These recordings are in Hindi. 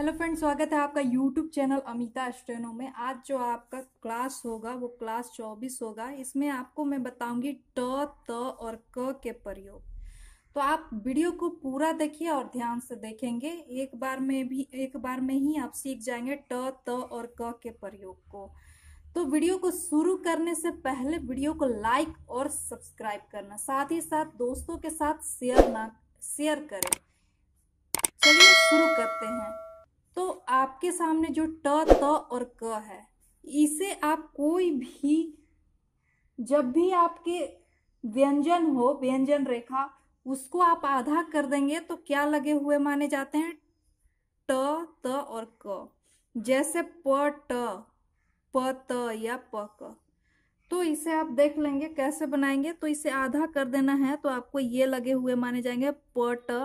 हेलो फ्रेंड स्वागत है आपका यूट्यूब चैनल अमिता स्टेनो में आज जो आपका क्लास होगा वो क्लास चौबीस होगा इसमें आपको मैं बताऊंगी ट त और क के प्रयोग तो आप वीडियो को पूरा देखिए और ध्यान से देखेंगे एक बार में भी एक बार में ही आप सीख जाएंगे ट त और क के प्रयोग को तो वीडियो को शुरू करने से पहले वीडियो को लाइक और सब्सक्राइब करना साथ ही साथ दोस्तों के साथ शेयर ना शेयर करें चलिए शुरू करते हैं तो आपके सामने जो ट त और क है इसे आप कोई भी जब भी आपके व्यंजन हो व्यंजन रेखा उसको आप आधा कर देंगे तो क्या लगे हुए माने जाते हैं ट त और क जैसे प ट प त या प क तो इसे आप देख लेंगे कैसे बनाएंगे तो इसे आधा कर देना है तो आपको ये लगे हुए माने जाएंगे प ट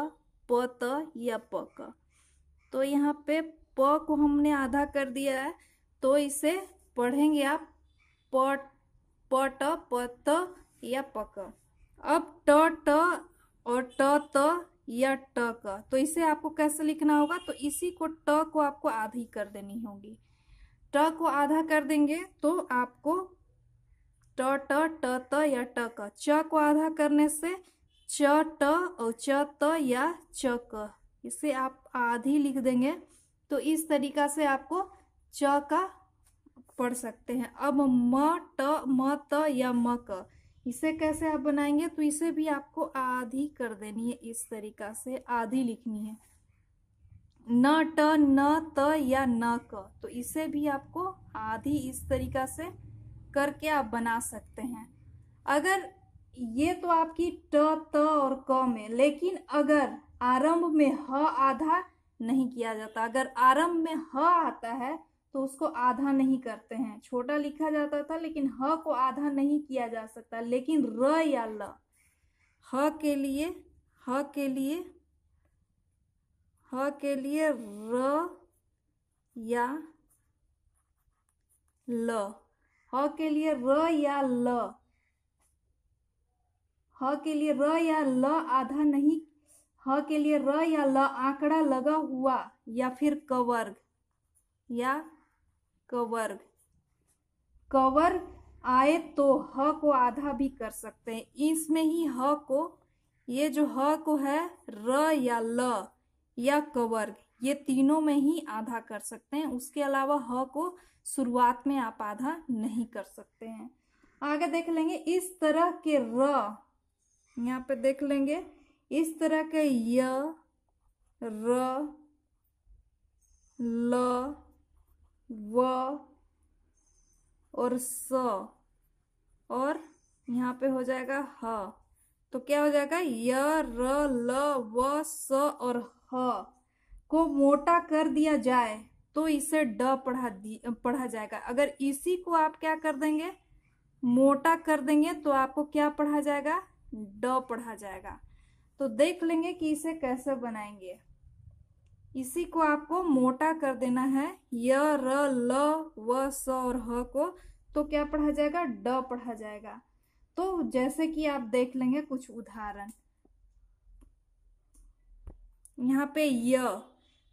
प त या प क तो यहाँ पे प को हमने आधा कर दिया है तो इसे पढ़ेंगे आप पट पट पत या पक अब ट ट और ट त या ट क तो इसे आपको कैसे लिखना होगा तो इसी को ट को आपको आधी कर देनी होगी ट को आधा कर देंगे तो आपको ट ट ट त या ट क च को आधा करने से च ट और च त या च क इसे आप आधी लिख देंगे तो इस तरीका से आपको च का पढ़ सकते हैं अब म ट म त या म क इसे कैसे आप बनाएंगे तो इसे भी आपको आधी कर देनी है इस तरीका से आधी लिखनी है न ट न त या न क तो इसे भी आपको आधी इस तरीका से करके आप बना सकते हैं अगर ये तो आपकी ट त और क में लेकिन अगर आरंभ में ह आधा नहीं किया जाता अगर आरंभ में ह आता है तो उसको आधा नहीं करते हैं छोटा लिखा जाता था लेकिन ह को आधा नहीं किया जा सकता लेकिन र या ल ह के लिए ह के लिए ह के लिए र या ल ह के लिए र या ल ह के लिए र या ल आधा नहीं ह के लिए र या ल आंकड़ा लगा हुआ या फिर कवर्ग या कवर्ग कवर आए तो ह को आधा भी कर सकते हैं इसमें ही ह को ये जो ह को है र या ल या कवर्ग ये तीनों में ही आधा कर सकते हैं उसके अलावा ह को शुरुआत में आप आधा नहीं कर सकते हैं आगे देख लेंगे इस तरह के र यहाँ पे देख लेंगे इस तरह के य र ल व और स और यहाँ पे हो जाएगा ह तो क्या हो जाएगा य र ल व स और ह को मोटा कर दिया जाए तो इसे ड पढ़ा दी पढ़ा जाएगा अगर इसी को आप क्या कर देंगे मोटा कर देंगे तो आपको क्या पढ़ा जाएगा ड पढ़ा जाएगा तो देख लेंगे कि इसे कैसे बनाएंगे इसी को आपको मोटा कर देना है य र ल व स और ह को तो क्या पढ़ा जाएगा ड पढ़ा जाएगा तो जैसे कि आप देख लेंगे कुछ उदाहरण यहाँ पे य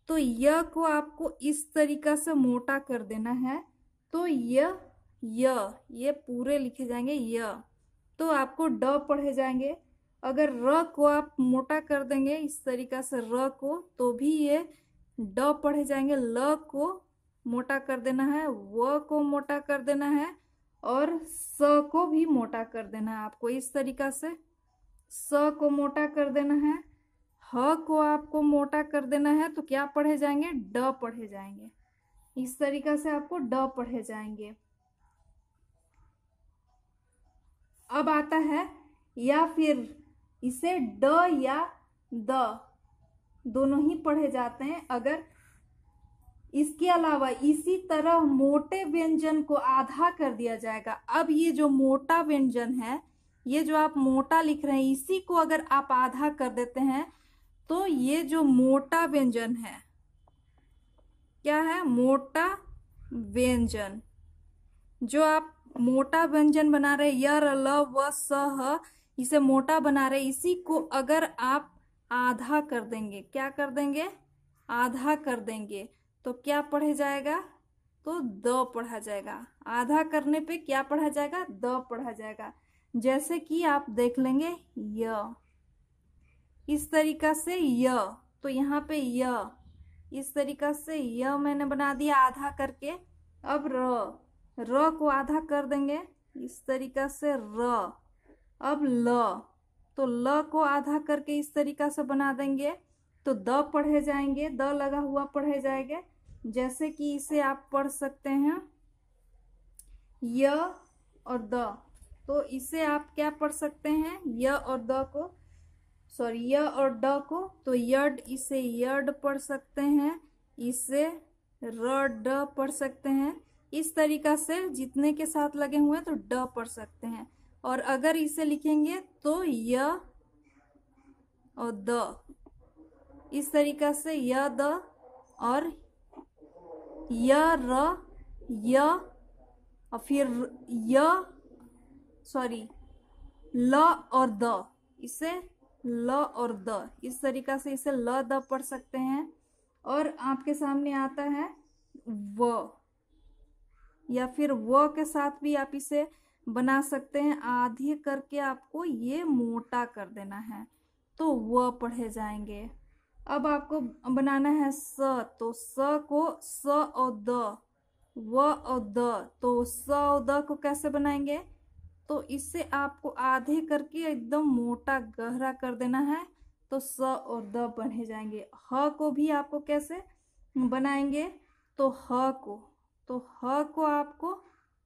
तो य को आपको इस तरीका से मोटा कर देना है तो य य ये पूरे लिखे जाएंगे य तो आपको ड पढ़े जाएंगे अगर र को आप मोटा कर देंगे इस तरीका से र को तो भी ये ड पढ़े जाएंगे ल को मोटा कर देना है व को मोटा कर देना है और स को भी मोटा कर देना है आपको इस तरीका से स को मोटा कर देना है ह को आपको मोटा कर देना है तो क्या पढ़े जाएंगे ड पढ़े जाएंगे इस तरीका से आपको ड पढ़े जाएंगे अब आता है या फिर इसे ड या द दोनों ही पढ़े जाते हैं अगर इसके अलावा इसी तरह मोटे व्यंजन को आधा कर दिया जाएगा अब ये जो मोटा व्यंजन है ये जो आप मोटा लिख रहे हैं इसी को अगर आप आधा कर देते हैं तो ये जो मोटा व्यंजन है क्या है मोटा व्यंजन जो आप मोटा व्यंजन बना रहे य ल व स ह इसे मोटा बना रहे इसी को अगर आप आधा कर देंगे क्या कर देंगे आधा कर देंगे तो क्या पढ़े जाएगा तो द पढ़ा जाएगा आधा करने पे क्या पढ़ा जाएगा द पढ़ा जाएगा जैसे कि आप देख लेंगे य इस तरीका से य तो यहाँ पे य इस तरीका से य मैंने बना दिया आधा करके अब र र को आधा कर देंगे इस तरीका से र अब ल तो ल को आधा करके इस तरीका से बना देंगे तो द पढ़े जाएंगे द लगा हुआ पढ़े जाएंगे जैसे कि इसे आप पढ़ सकते हैं य और द तो इसे आप क्या पढ़ सकते हैं य और द को सॉरी य और ड को तो यड इसे यड पढ़ सकते हैं इसे र ड पढ़ सकते हैं इस तरीका से जितने के साथ लगे हुए हैं तो ड पढ़ सकते हैं और अगर इसे लिखेंगे तो य और द इस तरीका से य द और य र य और फिर य सॉरी ल और द इसे ल और द इस तरीका से इसे ल द पढ़ सकते हैं और आपके सामने आता है व या फिर व के साथ भी आप इसे बना सकते हैं आधे करके आपको ये मोटा कर देना है तो व पढ़े जाएंगे अब आपको बनाना है स तो स को स और द व और द तो स और द को कैसे बनाएंगे तो इससे आपको आधे करके एकदम मोटा गहरा कर देना है तो स और द बढ़े जाएंगे ह को भी आपको कैसे बनाएंगे तो ह को तो ह को आपको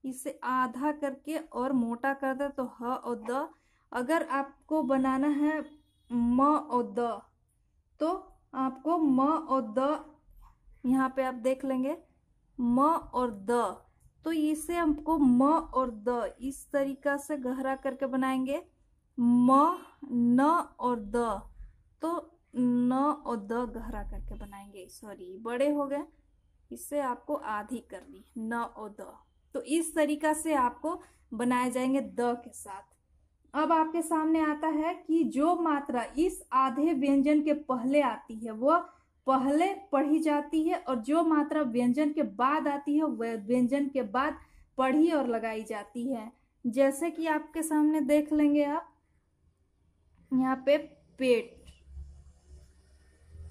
इसे आधा करके और मोटा कर दे तो ह और द अगर आपको बनाना है म और द तो आपको म और द यहाँ पे आप देख लेंगे म और द तो इसे हमको म और द इस तरीका से गहरा करके बनाएंगे म न और द तो न और द गहरा करके बनाएंगे सॉरी बड़े हो गए इससे आपको आधी करनी न और द तो इस तरीका से आपको बनाए जाएंगे द के साथ अब आपके सामने आता है कि जो मात्रा इस आधे व्यंजन के पहले आती है वह पहले पढ़ी जाती है और जो मात्रा व्यंजन के बाद आती है वह व्यंजन के बाद पढ़ी और लगाई जाती है जैसे कि आपके सामने देख लेंगे आप यहाँ पे पेट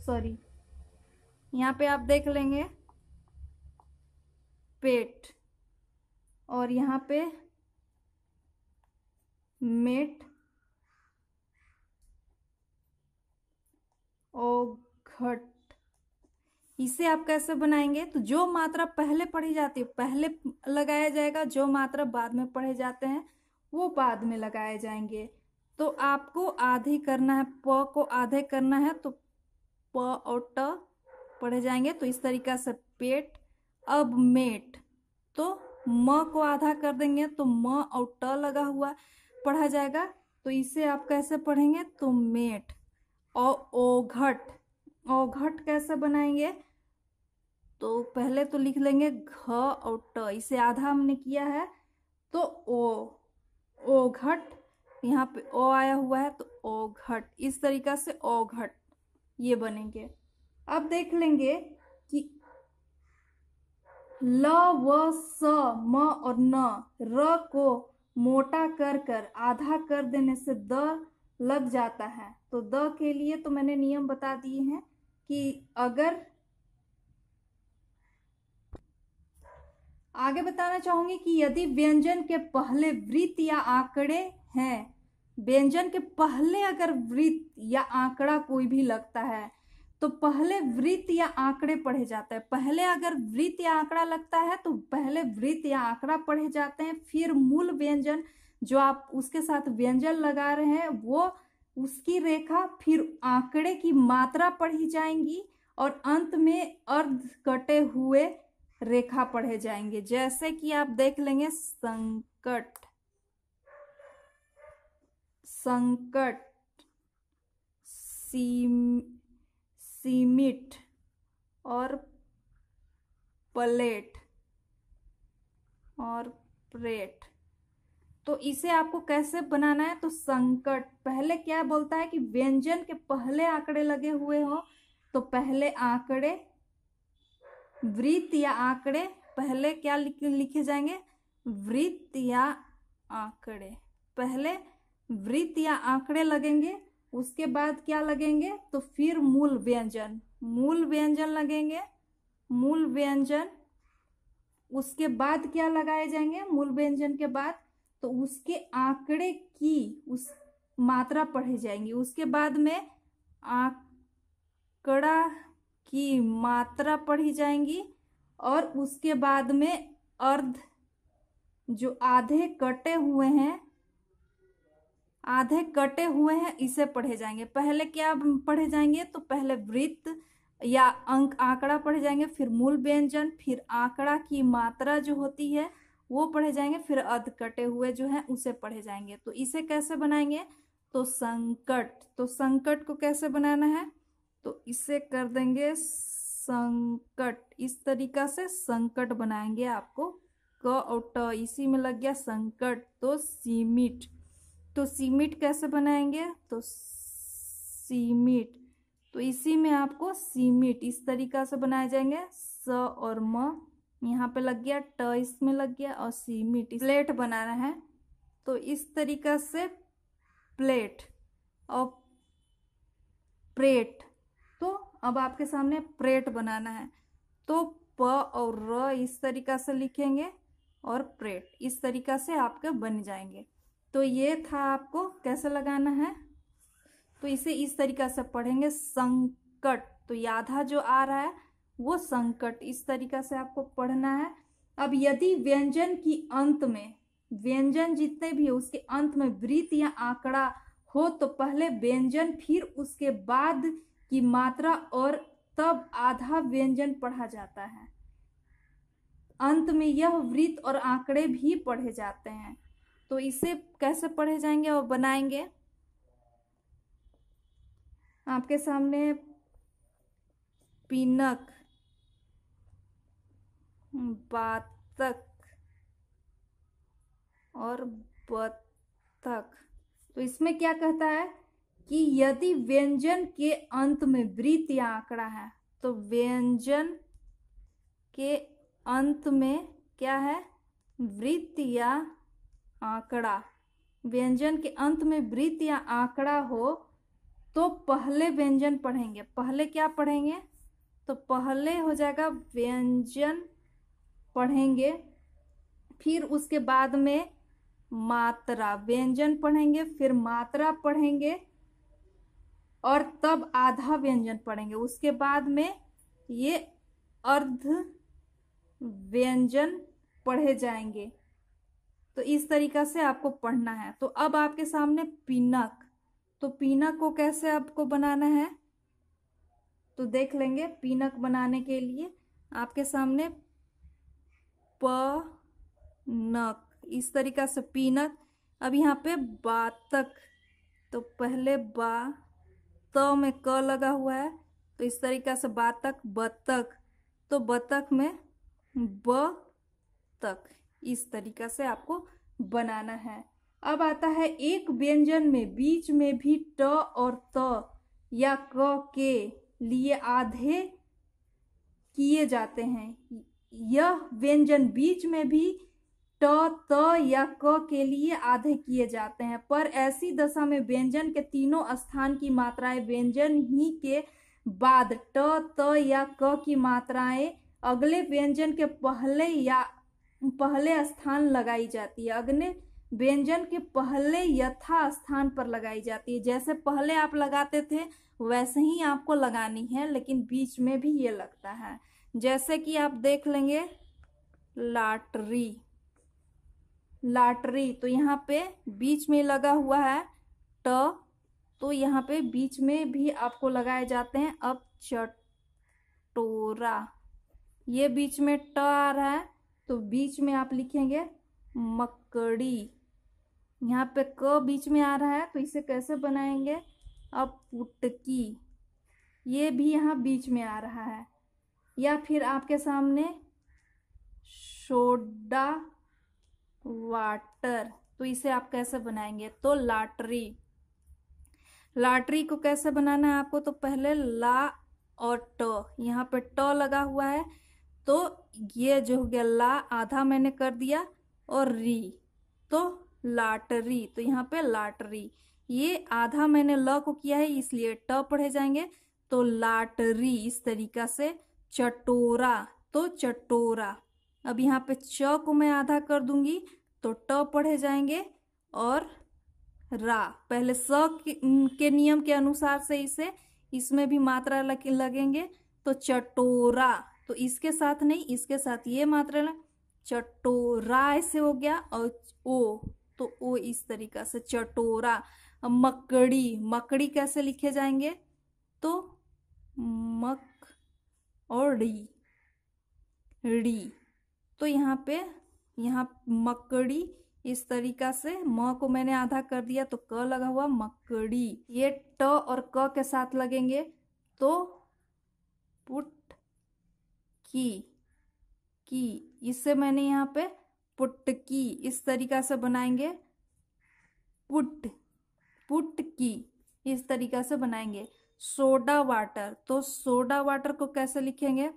सॉरी यहाँ पे आप देख लेंगे पेट और यहाँ पे मेट ओ घट इसे आप कैसे बनाएंगे तो जो मात्रा पहले पढ़ी जाती है पहले लगाया जाएगा जो मात्रा बाद में पढ़े जाते हैं वो बाद में लगाए जाएंगे तो आपको आधी करना है प को आधे करना है तो प और ट पढ़े जाएंगे तो इस तरीका से पेट अब मेट तो म को आधा कर देंगे तो म और ट लगा हुआ पढ़ा जाएगा तो इसे आप कैसे पढ़ेंगे तो मेट और ओघट ओघट कैसे बनाएंगे तो पहले तो लिख लेंगे घ और ट इसे आधा हमने किया है तो ओ ओ घट यहाँ पे ओ आया हुआ है तो ओ घट इस तरीका से ओ घट ये बनेंगे अब देख लेंगे कि ल व स म और न र को मोटा कर कर आधा कर देने से द लग जाता है तो द के लिए तो मैंने नियम बता दिए हैं कि अगर आगे बताना चाहूंगी कि यदि व्यंजन के पहले वृत्त या आंकड़े हैं व्यंजन के पहले अगर वृत्त या आंकड़ा कोई भी लगता है तो पहले वृत्त या आंकड़े पढ़े जाते हैं पहले अगर वृत्त या आंकड़ा लगता है तो पहले वृत्त या आंकड़ा पढ़े जाते हैं फिर मूल व्यंजन जो आप उसके साथ व्यंजन लगा रहे हैं वो उसकी रेखा फिर आंकड़े की मात्रा पढ़ी जाएंगी और अंत में अर्ध कटे हुए रेखा पढ़े जाएंगे जैसे कि आप देख लेंगे संकट संकट सीम सीमिट और प्लेट और प्रेट तो इसे आपको कैसे बनाना है तो संकट पहले क्या बोलता है कि व्यंजन के पहले आंकड़े लगे हुए हो तो पहले आंकड़े वृत्त या आंकड़े पहले क्या लिखे जाएंगे वृत्त या आंकड़े पहले वृत्त या आंकड़े लगेंगे उसके बाद क्या लगेंगे तो फिर मूल व्यंजन मूल व्यंजन लगेंगे मूल व्यंजन उसके बाद क्या लगाए जाएंगे मूल व्यंजन के बाद तो उसके आंकड़े की उस मात्रा पढ़ी जाएंगी उसके बाद में आंकड़ा की मात्रा पढ़ी जाएंगी और उसके बाद में अर्ध जो आधे कटे हुए हैं आधे कटे हुए हैं इसे पढ़े जाएंगे पहले क्या पढ़े जाएंगे तो पहले वृत्त या अंक आंकड़ा पढ़े जाएंगे फिर मूल व्यंजन फिर आंकड़ा की मात्रा जो होती है वो पढ़े जाएंगे फिर अध कटे हुए जो है उसे पढ़े जाएंगे तो इसे कैसे बनाएंगे तो संकट तो संकट को कैसे बनाना है तो इसे कर देंगे संकट इस तरीका से संकट बनाएंगे आपको क और ट इसी में लग गया संकट तो सीमिट तो सीमिट कैसे बनाएंगे तो सीमिट तो इसी में आपको सीमिट इस तरीका से बनाए जाएंगे स और म यहाँ पे लग गया ट इसमें लग गया और सीमिट प्लेट बनाना है तो इस तरीका से प्लेट और प्रेट तो अब आपके सामने प्रेट बनाना है तो प और र इस तरीका से लिखेंगे और प्रेट इस तरीका से आपके बन जाएंगे तो ये था आपको कैसे लगाना है तो इसे इस तरीका से पढ़ेंगे संकट तो याधा जो आ रहा है वो संकट इस तरीका से आपको पढ़ना है अब यदि व्यंजन की अंत में व्यंजन जितने भी है उसके अंत में वृत्त या आंकड़ा हो तो पहले व्यंजन फिर उसके बाद की मात्रा और तब आधा व्यंजन पढ़ा जाता है अंत में यह वृत्त और आंकड़े भी पढ़े जाते हैं तो इसे कैसे पढ़े जाएंगे और बनाएंगे आपके सामने पिनक बातक और बतक तो इसमें क्या कहता है कि यदि व्यंजन के अंत में वृत्त या आंकड़ा है तो व्यंजन के अंत में क्या है वृत्त या आंकड़ा व्यंजन के अंत में वृत्त या आंकड़ा हो तो पहले व्यंजन पढ़ेंगे पहले क्या पढ़ेंगे तो पहले हो जाएगा व्यंजन पढ़ेंगे फिर उसके बाद में मात्रा व्यंजन पढ़ेंगे फिर मात्रा पढ़ेंगे और तब आधा व्यंजन पढ़ेंगे उसके बाद में ये अर्ध व्यंजन पढ़े जाएंगे तो इस तरीका से आपको पढ़ना है तो अब आपके सामने पिनक तो पीनक को कैसे आपको बनाना है तो देख लेंगे पीनक बनाने के लिए आपके सामने प नक इस तरीका से पीनक अब यहाँ पे बातक तो पहले बा त तो में क लगा हुआ है तो इस तरीका से बातक बतख तो बतख में ब तक इस तरीका से आपको बनाना है अब आता है एक व्यंजन में बीच में भी ट और त या क के लिए आधे किए जाते हैं यह व्यंजन बीच में भी ट त या क के लिए आधे किए जाते हैं पर ऐसी दशा में व्यंजन के तीनों स्थान की मात्राएं व्यंजन ही के बाद ट त या क की मात्राएं अगले व्यंजन के पहले या पहले स्थान लगाई जाती है अग्नि व्यंजन के पहले यथा स्थान पर लगाई जाती है जैसे पहले आप लगाते थे वैसे ही आपको लगानी है लेकिन बीच में भी ये लगता है जैसे कि आप देख लेंगे लाटरी लाटरी तो यहाँ पे बीच में लगा हुआ है ट तो यहाँ पे बीच में भी आपको लगाए जाते हैं अब चटोरा ये बीच में ट आ रहा है तो बीच में आप लिखेंगे मकड़ी यहाँ पे क बीच में आ रहा है तो इसे कैसे बनाएंगे अब पुटकी ये भी यहाँ बीच में आ रहा है या फिर आपके सामने सोडा वाटर तो इसे आप कैसे बनाएंगे तो लाटरी लाटरी को कैसे बनाना है आपको तो पहले ला और ट यहाँ पे ट लगा हुआ है तो ये जो हो गया ला आधा मैंने कर दिया और री तो लाटरी तो यहाँ पे लाटरी ये आधा मैंने ल को किया है इसलिए ट पढ़े जाएंगे तो लाटरी इस तरीका से चटोरा तो चटोरा अब यहाँ पे च को मैं आधा कर दूंगी तो ट पढ़े जाएंगे और रा पहले स के नियम के अनुसार से इसे इसमें भी मात्रा लगेंगे तो चटोरा तो इसके साथ नहीं इसके साथ ये मात्रा ना चटोरा ऐसे हो गया और ओ तो ओ इस तरीका से चटोरा मकड़ी मकड़ी कैसे लिखे जाएंगे तो मक और डी डी तो यहाँ पे यहाँ मकड़ी इस तरीका से म को मैंने आधा कर दिया तो क लगा हुआ मकड़ी ये ट और क के साथ लगेंगे तो पुट की की इससे मैंने यहाँ पे पुट की इस तरीका से बनाएंगे पुट पुट की इस तरीका से बनाएंगे सोडा वाटर तो सोडा वाटर को कैसे लिखेंगे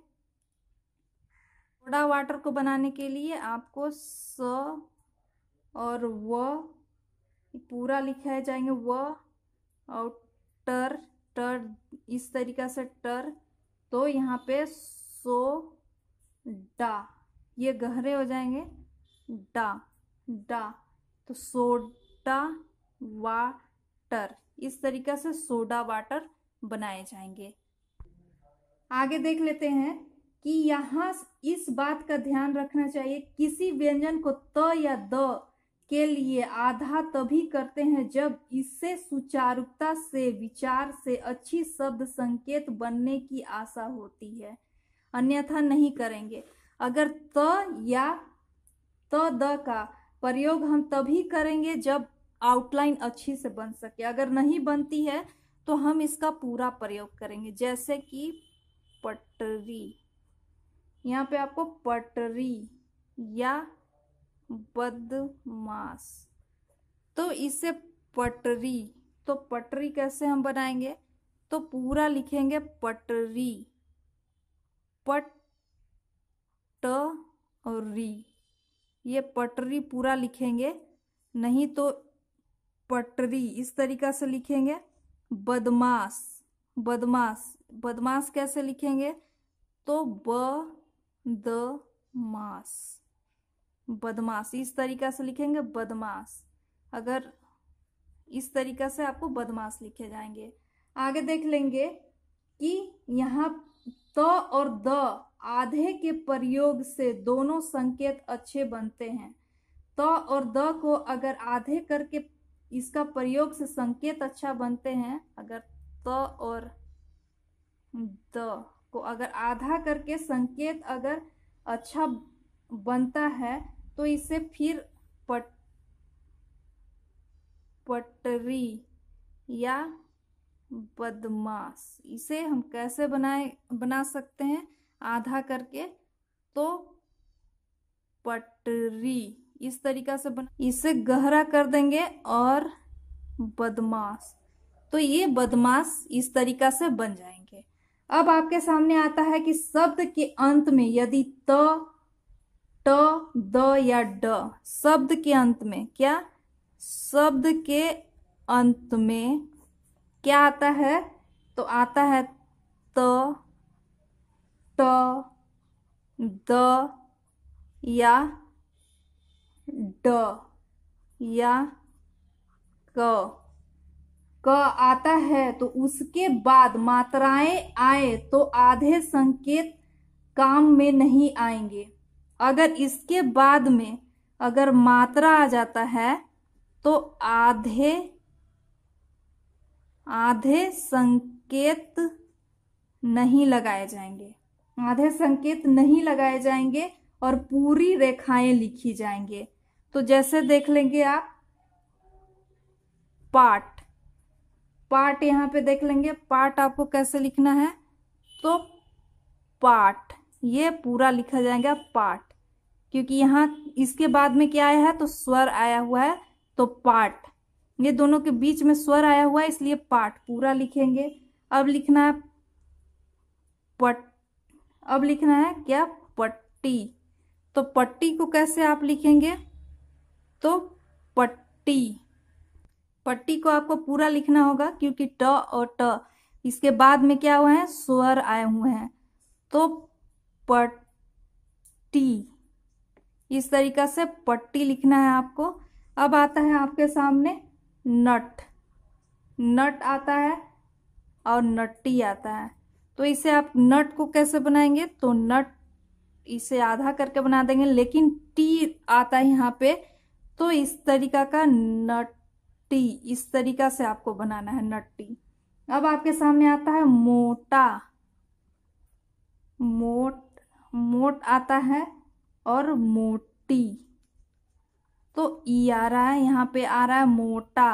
सोडा वाटर को बनाने के लिए आपको स और व पूरा लिखाए जाएंगे व और टर टर इस तरीका से टर तो यहाँ पे सो डा ये गहरे हो जाएंगे डा डा तो सोडा वाटर इस तरीका से सोडा वाटर बनाए जाएंगे आगे देख लेते हैं कि यहाँ इस बात का ध्यान रखना चाहिए किसी व्यंजन को त या द के लिए आधा तभी करते हैं जब इससे सुचारुता से विचार से अच्छी शब्द संकेत बनने की आशा होती है अन्यथा नहीं करेंगे अगर त या त द का प्रयोग हम तभी करेंगे जब आउटलाइन अच्छी से बन सके अगर नहीं बनती है तो हम इसका पूरा प्रयोग करेंगे जैसे कि पटरी यहाँ पे आपको पटरी या बदमाश तो इसे पटरी तो पटरी कैसे हम बनाएंगे तो पूरा लिखेंगे पटरी पट और री ये पटरी पूरा लिखेंगे नहीं तो पटरी इस तरीका से लिखेंगे बदमाश बदमाश बदमाश कैसे लिखेंगे तो ब द मास बदमाश इस तरीका से लिखेंगे बदमाश अगर इस तरीका से आपको बदमाश लिखे जाएंगे आगे देख लेंगे कि यहाँ त और द आधे के प्रयोग से दोनों संकेत अच्छे बनते हैं त और द को अगर आधे करके इसका प्रयोग से संकेत अच्छा बनते हैं अगर त और द को अगर आधा करके संकेत अगर अच्छा बनता है तो इसे फिर पट पटरी या बदमाश इसे हम कैसे बनाए बना सकते हैं आधा करके तो पटरी इस तरीका से बना इसे गहरा कर देंगे और बदमाश तो ये बदमाश इस तरीका से बन जाएंगे अब आपके सामने आता है कि शब्द के अंत में यदि त ट द या ड शब्द के अंत में क्या शब्द के अंत में क्या आता है तो आता है त ट द या ड या क क आता है तो उसके बाद मात्राएं आए तो आधे संकेत काम में नहीं आएंगे अगर इसके बाद में अगर मात्रा आ जाता है तो आधे आधे संकेत नहीं लगाए जाएंगे आधे संकेत नहीं लगाए जाएंगे और पूरी रेखाएं लिखी जाएंगे तो जैसे देख लेंगे आप पार्ट पार्ट यहां पे देख लेंगे पार्ट आपको कैसे लिखना है तो पार्ट ये पूरा लिखा जाएगा पार्ट क्योंकि यहां इसके बाद में क्या आया है तो स्वर आया हुआ है तो पार्ट ये दोनों के बीच में स्वर आया हुआ है इसलिए पाठ पूरा लिखेंगे अब लिखना है पट अब लिखना है क्या पट्टी तो पट्टी को कैसे आप लिखेंगे तो पट्टी पट्टी को आपको पूरा लिखना होगा क्योंकि ट और ट इसके बाद में क्या हुआ है स्वर आए हुए हैं तो पट्टी इस तरीका से पट्टी लिखना है आपको अब आता है आपके सामने नट नट आता है और नट्टी आता है तो इसे आप नट को कैसे बनाएंगे तो नट इसे आधा करके बना देंगे लेकिन टी आता है यहाँ पे तो इस तरीका का नट्टी इस तरीका से आपको बनाना है नट्टी अब आपके सामने आता है मोटा मोट मोट आता है और मोटी तो ई e आ रहा है यहाँ पे आ रहा है मोटा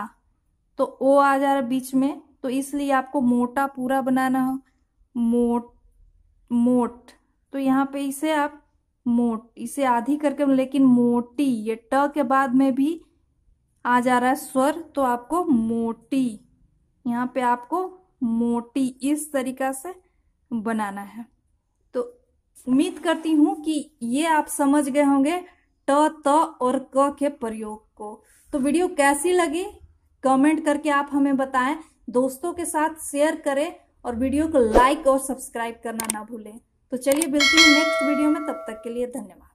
तो ओ आ जा रहा है बीच में तो इसलिए आपको मोटा पूरा बनाना हो मोट मोट तो यहाँ पे इसे आप मोट इसे आधी करके लेकिन मोटी ये ट के बाद में भी आ जा रहा है स्वर तो आपको मोटी यहाँ पे आपको मोटी इस तरीका से बनाना है तो उम्मीद करती हूँ कि ये आप समझ गए होंगे ट त और क के प्रयोग को तो वीडियो कैसी लगी कमेंट करके आप हमें बताएं दोस्तों के साथ शेयर करें और वीडियो को लाइक और सब्सक्राइब करना ना भूलें तो चलिए बिल्कुल नेक्स्ट वीडियो में तब तक के लिए धन्यवाद